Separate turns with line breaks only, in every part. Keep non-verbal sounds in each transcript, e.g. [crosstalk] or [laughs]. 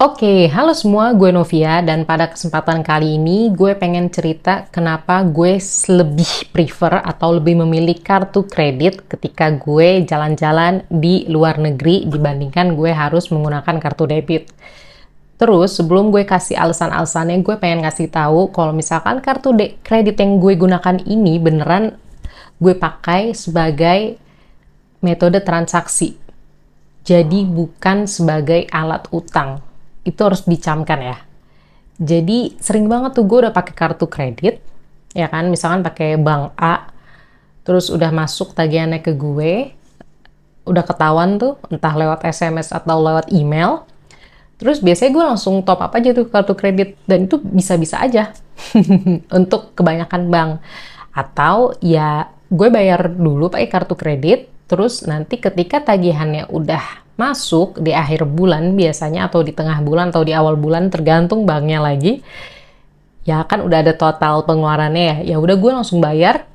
Oke, okay, halo semua, gue Novia dan pada kesempatan kali ini gue pengen cerita kenapa gue lebih prefer atau lebih memilih kartu kredit ketika gue jalan-jalan di luar negeri dibandingkan gue harus menggunakan kartu debit. Terus sebelum gue kasih alasan-alasannya, gue pengen ngasih tahu kalau misalkan kartu kredit yang gue gunakan ini beneran gue pakai sebagai metode transaksi. Jadi bukan sebagai alat utang itu harus dicamkan ya. Jadi sering banget tuh gue udah pakai kartu kredit, ya kan? Misalkan pakai bank A, terus udah masuk tagihannya ke gue, udah ketahuan tuh, entah lewat SMS atau lewat email. Terus biasanya gue langsung top up aja tuh kartu kredit dan itu bisa-bisa aja [laughs] untuk kebanyakan bank. Atau ya gue bayar dulu pakai kartu kredit, terus nanti ketika tagihannya udah masuk di akhir bulan biasanya atau di tengah bulan atau di awal bulan tergantung banknya lagi ya kan udah ada total pengeluarannya ya ya udah gue langsung bayar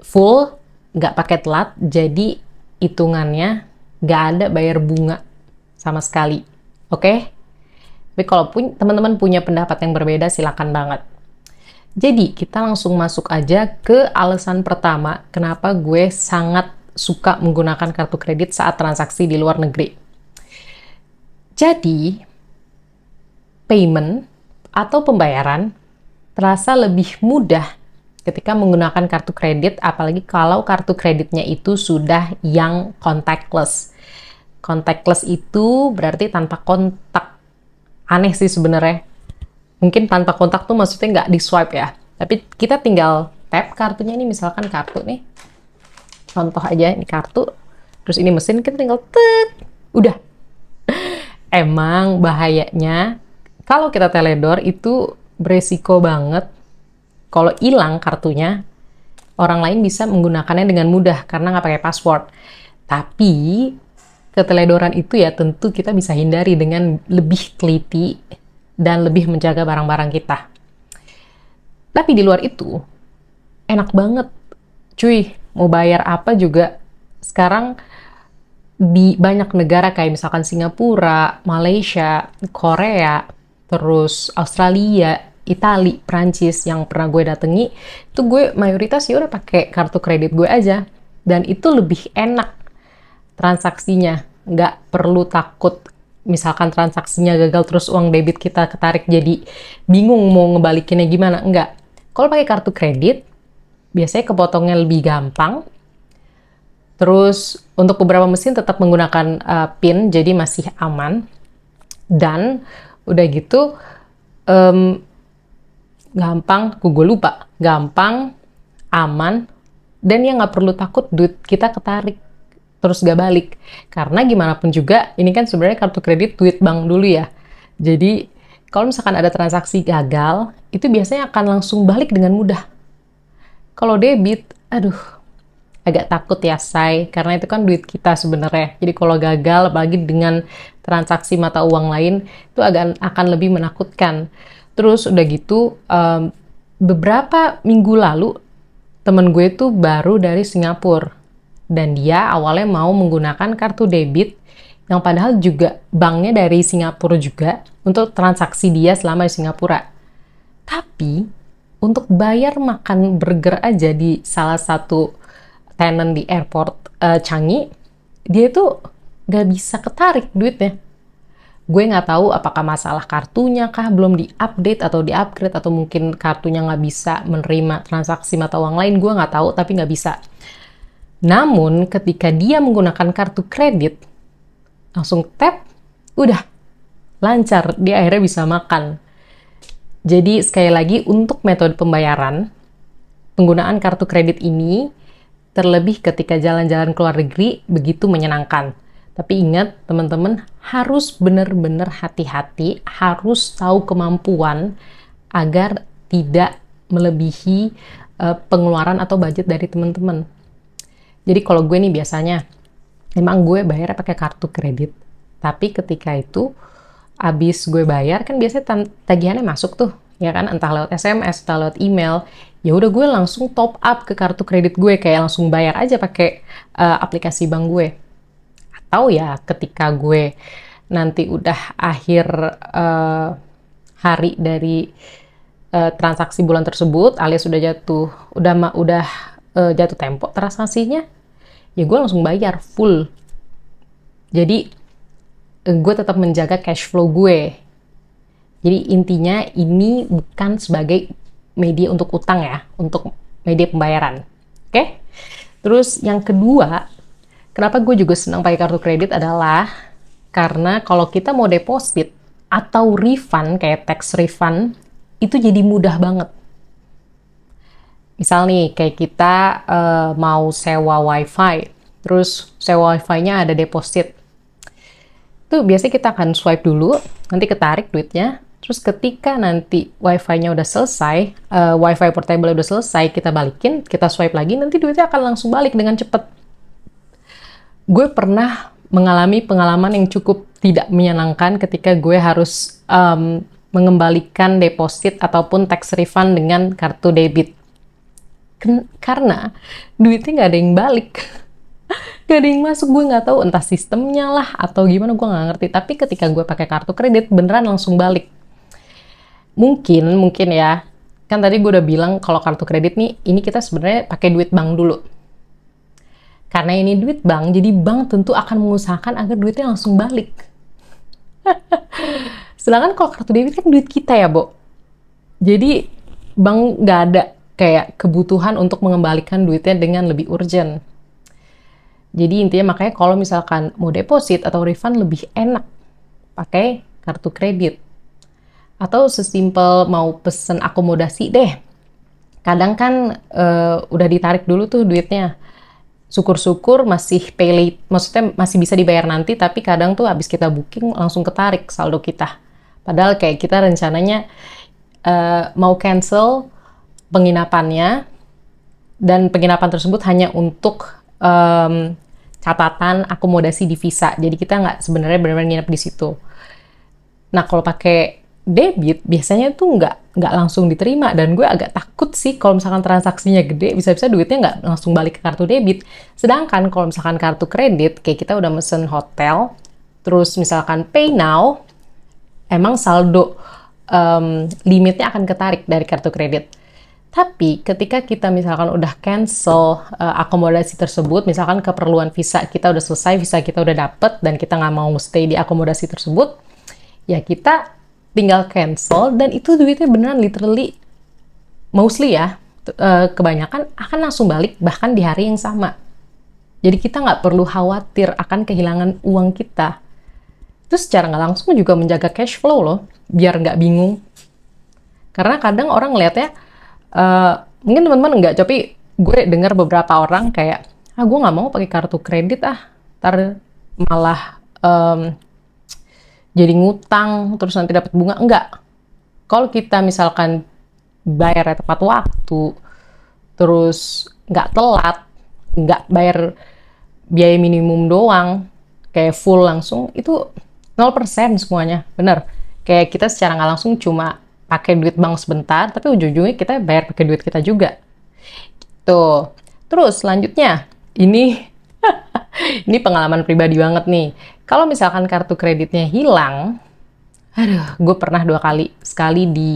full nggak pakai telat jadi hitungannya nggak ada bayar bunga sama sekali oke okay? tapi kalau pun teman-teman punya pendapat yang berbeda silakan banget jadi kita langsung masuk aja ke alasan pertama kenapa gue sangat suka menggunakan kartu kredit saat transaksi di luar negeri. Jadi, payment atau pembayaran terasa lebih mudah ketika menggunakan kartu kredit, apalagi kalau kartu kreditnya itu sudah yang contactless. Contactless itu berarti tanpa kontak. Aneh sih sebenarnya. Mungkin tanpa kontak tuh maksudnya nggak di swipe ya. Tapi kita tinggal tap kartunya ini, misalkan kartu nih contoh aja ini kartu terus ini mesin kita tinggal tet udah [laughs] emang bahayanya kalau kita teledor itu beresiko banget kalau hilang kartunya orang lain bisa menggunakannya dengan mudah karena nggak pakai password tapi keteledoran itu ya tentu kita bisa hindari dengan lebih teliti dan lebih menjaga barang-barang kita. Tapi di luar itu, enak banget. Cuy, mau bayar apa juga sekarang di banyak negara kayak misalkan Singapura, Malaysia, Korea, terus Australia, Italia, Prancis yang pernah gue datangi, itu gue mayoritas ya udah pakai kartu kredit gue aja dan itu lebih enak transaksinya, nggak perlu takut misalkan transaksinya gagal terus uang debit kita ketarik jadi bingung mau ngebalikinnya gimana enggak kalau pakai kartu kredit biasanya kepotongnya lebih gampang. Terus untuk beberapa mesin tetap menggunakan uh, pin, jadi masih aman. Dan udah gitu um, gampang, gue lupa, gampang, aman, dan yang nggak perlu takut duit kita ketarik terus gak balik. Karena gimana pun juga, ini kan sebenarnya kartu kredit duit bank dulu ya. Jadi kalau misalkan ada transaksi gagal, itu biasanya akan langsung balik dengan mudah kalau debit, aduh, agak takut ya say, karena itu kan duit kita sebenarnya. Jadi kalau gagal, apalagi dengan transaksi mata uang lain, itu agak akan lebih menakutkan. Terus udah gitu, um, beberapa minggu lalu temen gue tuh baru dari Singapura dan dia awalnya mau menggunakan kartu debit yang padahal juga banknya dari Singapura juga untuk transaksi dia selama di Singapura. Tapi untuk bayar makan burger aja di salah satu tenant di airport uh, Changi, dia itu gak bisa ketarik duitnya. Gue nggak tahu apakah masalah kartunya kah belum diupdate atau diupgrade atau mungkin kartunya nggak bisa menerima transaksi mata uang lain. Gue nggak tahu tapi nggak bisa. Namun ketika dia menggunakan kartu kredit, langsung tap, udah lancar. Dia akhirnya bisa makan jadi sekali lagi untuk metode pembayaran, penggunaan kartu kredit ini terlebih ketika jalan-jalan ke luar negeri begitu menyenangkan. Tapi ingat teman-teman harus benar-benar hati-hati, harus tahu kemampuan agar tidak melebihi uh, pengeluaran atau budget dari teman-teman. Jadi kalau gue nih biasanya emang gue bayar pakai kartu kredit, tapi ketika itu abis gue bayar kan biasanya tagihannya masuk tuh ya kan entah lewat SMS entah lewat email ya udah gue langsung top up ke kartu kredit gue kayak langsung bayar aja pakai uh, aplikasi bank gue atau ya ketika gue nanti udah akhir uh, hari dari uh, transaksi bulan tersebut alias sudah jatuh udah ma, udah uh, jatuh tempo transaksinya ya gue langsung bayar full jadi gue tetap menjaga cash flow gue. Jadi intinya ini bukan sebagai media untuk utang ya, untuk media pembayaran. Oke? Terus yang kedua, kenapa gue juga senang pakai kartu kredit adalah karena kalau kita mau deposit atau refund kayak tax refund itu jadi mudah banget. Misal nih kayak kita uh, mau sewa wifi, terus sewa wifi-nya ada deposit itu biasanya kita akan swipe dulu, nanti ketarik duitnya. Terus ketika nanti wifi-nya udah selesai, uh, wifi portable udah selesai, kita balikin, kita swipe lagi, nanti duitnya akan langsung balik dengan cepat. Gue pernah mengalami pengalaman yang cukup tidak menyenangkan ketika gue harus um, mengembalikan deposit ataupun tax refund dengan kartu debit. Ken karena duitnya nggak ada yang balik [laughs] gak ada yang masuk gue nggak tahu entah sistemnya lah atau gimana gue nggak ngerti tapi ketika gue pakai kartu kredit beneran langsung balik mungkin mungkin ya kan tadi gue udah bilang kalau kartu kredit nih ini kita sebenarnya pakai duit bank dulu karena ini duit bank jadi bank tentu akan mengusahakan agar duitnya langsung balik [laughs] sedangkan kalau kartu debit kan duit kita ya Bo jadi bank nggak ada kayak kebutuhan untuk mengembalikan duitnya dengan lebih urgent jadi intinya makanya kalau misalkan mau deposit atau refund lebih enak pakai kartu kredit. Atau sesimpel mau pesen akomodasi deh. Kadang kan uh, udah ditarik dulu tuh duitnya. Syukur-syukur masih pay late, maksudnya masih bisa dibayar nanti, tapi kadang tuh abis kita booking langsung ketarik saldo kita. Padahal kayak kita rencananya uh, mau cancel penginapannya, dan penginapan tersebut hanya untuk um, catatan akomodasi di visa. Jadi kita nggak sebenarnya benar-benar nginep di situ. Nah kalau pakai debit biasanya tuh nggak nggak langsung diterima dan gue agak takut sih kalau misalkan transaksinya gede bisa-bisa duitnya nggak langsung balik ke kartu debit. Sedangkan kalau misalkan kartu kredit kayak kita udah mesen hotel, terus misalkan pay now, emang saldo um, limitnya akan ketarik dari kartu kredit. Tapi ketika kita misalkan udah cancel uh, akomodasi tersebut, misalkan keperluan visa kita udah selesai, visa kita udah dapet dan kita nggak mau stay di akomodasi tersebut, ya kita tinggal cancel dan itu duitnya beneran literally mostly ya uh, kebanyakan akan langsung balik bahkan di hari yang sama. Jadi kita nggak perlu khawatir akan kehilangan uang kita. Itu secara nggak langsung juga menjaga cash flow loh, biar nggak bingung. Karena kadang orang ngeliatnya, Eh, mungkin teman-teman enggak, tapi gue dengar beberapa orang kayak ah gue nggak mau pakai kartu kredit ah ntar malah um, jadi ngutang terus nanti dapat bunga enggak kalau kita misalkan bayar ya tepat waktu terus nggak telat nggak bayar biaya minimum doang kayak full langsung itu 0% semuanya bener kayak kita secara nggak langsung cuma pakai duit bank sebentar, tapi ujung-ujungnya kita bayar pakai duit kita juga. Gitu. Terus selanjutnya, ini [laughs] ini pengalaman pribadi banget nih. Kalau misalkan kartu kreditnya hilang, aduh, gue pernah dua kali, sekali di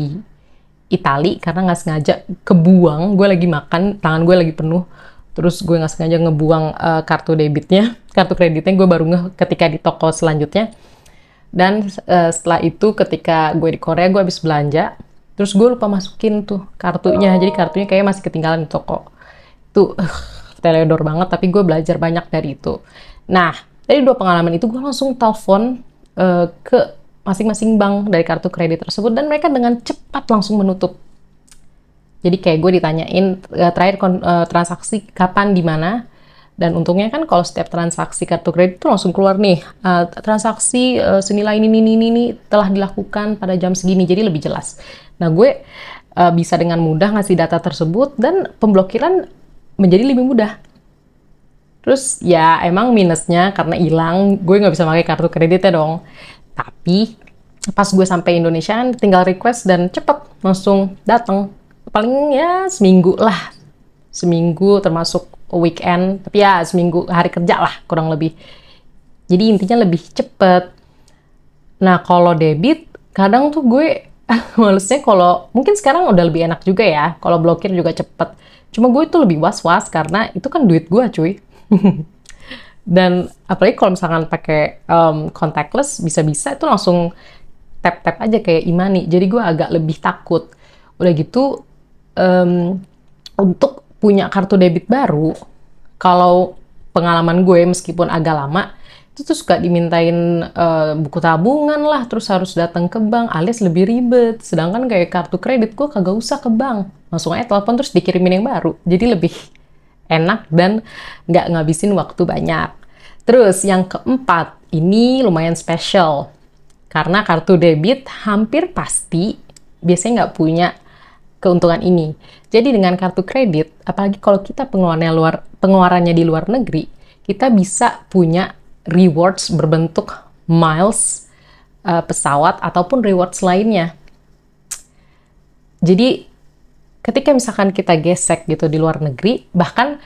Itali karena nggak sengaja kebuang, gue lagi makan, tangan gue lagi penuh, terus gue nggak sengaja ngebuang uh, kartu debitnya, [laughs] kartu kreditnya gue baru ngeh ketika di toko selanjutnya dan uh, setelah itu ketika gue di Korea gue habis belanja, terus gue lupa masukin tuh kartunya. Jadi oh. kartunya kayaknya masih ketinggalan di toko. tuh. [laughs] uh, teledor banget tapi gue belajar banyak dari itu. Nah, dari dua pengalaman itu gue langsung telepon uh, ke masing-masing bank dari kartu kredit tersebut dan mereka dengan cepat langsung menutup jadi kayak gue ditanyain eh, terakhir transaksi kapan di mana dan untungnya kan kalau setiap transaksi kartu kredit itu langsung keluar nih, uh, transaksi uh, senilai ini, ini, ini, ini telah dilakukan pada jam segini, jadi lebih jelas. Nah gue uh, bisa dengan mudah ngasih data tersebut dan pemblokiran menjadi lebih mudah. Terus ya emang minusnya karena hilang, gue nggak bisa pakai kartu kreditnya dong. Tapi pas gue sampai Indonesia kan, tinggal request dan cepet langsung datang paling ya seminggu lah seminggu termasuk weekend tapi ya seminggu hari kerja lah kurang lebih jadi intinya lebih cepet nah kalau debit kadang tuh gue [laughs] malesnya kalau mungkin sekarang udah lebih enak juga ya kalau blokir juga cepet cuma gue tuh lebih was-was karena itu kan duit gue cuy [laughs] dan apalagi kalau misalkan pakai um, contactless bisa-bisa itu langsung tap tap aja kayak imani jadi gue agak lebih takut udah gitu um, untuk punya kartu debit baru, kalau pengalaman gue meskipun agak lama, itu tuh suka dimintain uh, buku tabungan lah, terus harus datang ke bank, alias lebih ribet. Sedangkan kayak kartu kredit gue kagak usah ke bank, langsung aja telepon terus dikirimin yang baru. Jadi lebih enak dan nggak ngabisin waktu banyak. Terus yang keempat, ini lumayan spesial. Karena kartu debit hampir pasti biasanya nggak punya keuntungan ini. Jadi dengan kartu kredit, apalagi kalau kita pengeluarannya luar pengeluarannya di luar negeri, kita bisa punya rewards berbentuk miles uh, pesawat ataupun rewards lainnya. Jadi ketika misalkan kita gesek gitu di luar negeri, bahkan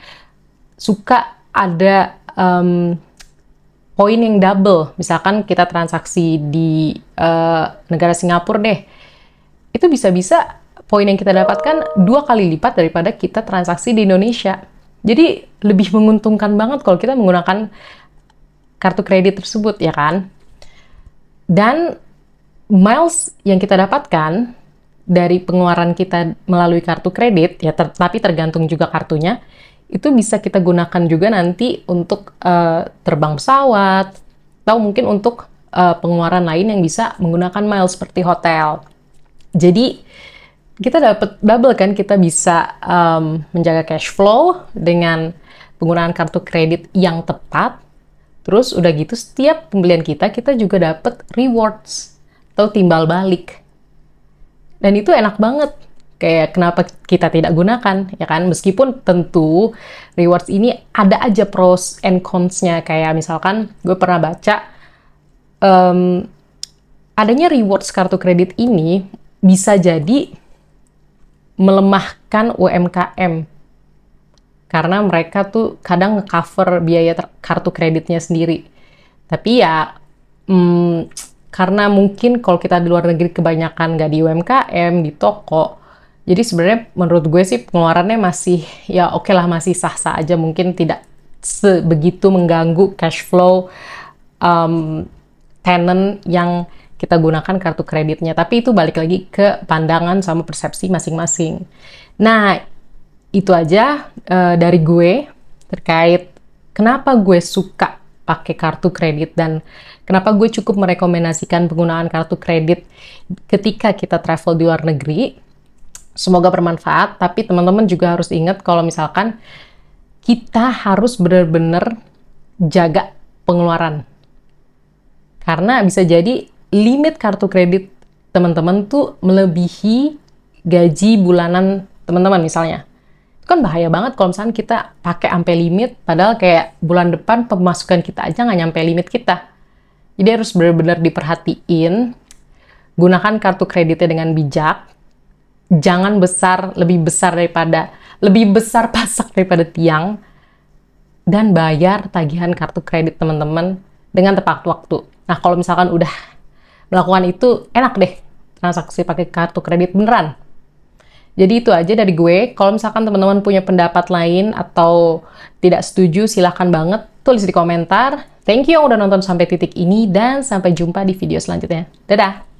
suka ada um, poin yang double. Misalkan kita transaksi di uh, negara Singapura deh, itu bisa-bisa poin yang kita dapatkan dua kali lipat daripada kita transaksi di Indonesia. Jadi lebih menguntungkan banget kalau kita menggunakan kartu kredit tersebut, ya kan? Dan miles yang kita dapatkan dari pengeluaran kita melalui kartu kredit, ya ter tapi tergantung juga kartunya, itu bisa kita gunakan juga nanti untuk uh, terbang pesawat, atau mungkin untuk uh, pengeluaran lain yang bisa menggunakan miles seperti hotel. Jadi kita dapat double kan kita bisa um, menjaga cash flow dengan penggunaan kartu kredit yang tepat terus udah gitu setiap pembelian kita kita juga dapat rewards atau timbal balik dan itu enak banget kayak kenapa kita tidak gunakan ya kan meskipun tentu rewards ini ada aja pros and consnya kayak misalkan gue pernah baca um, adanya rewards kartu kredit ini bisa jadi melemahkan UMKM karena mereka tuh kadang cover biaya kartu kreditnya sendiri. Tapi ya hmm, karena mungkin kalau kita di luar negeri kebanyakan nggak di UMKM di toko, jadi sebenarnya menurut gue sih pengeluarannya masih ya oke okay lah masih sah-sah aja mungkin tidak sebegitu mengganggu cash flow um, tenant yang kita gunakan kartu kreditnya. Tapi itu balik lagi ke pandangan sama persepsi masing-masing. Nah, itu aja uh, dari gue terkait kenapa gue suka pakai kartu kredit dan kenapa gue cukup merekomendasikan penggunaan kartu kredit ketika kita travel di luar negeri. Semoga bermanfaat, tapi teman-teman juga harus ingat kalau misalkan kita harus benar-benar jaga pengeluaran. Karena bisa jadi limit kartu kredit teman-teman tuh melebihi gaji bulanan teman-teman misalnya. Itu kan bahaya banget kalau misalnya kita pakai sampai limit, padahal kayak bulan depan pemasukan kita aja nggak nyampe limit kita. Jadi harus benar-benar diperhatiin, gunakan kartu kreditnya dengan bijak, jangan besar, lebih besar daripada, lebih besar [laughs] pasak daripada tiang, dan bayar tagihan kartu kredit teman-teman dengan tepat waktu. Nah, kalau misalkan udah melakukan itu enak deh transaksi pakai kartu kredit beneran. Jadi itu aja dari gue. Kalau misalkan teman-teman punya pendapat lain atau tidak setuju, silahkan banget tulis di komentar. Thank you yang udah nonton sampai titik ini dan sampai jumpa di video selanjutnya. Dadah!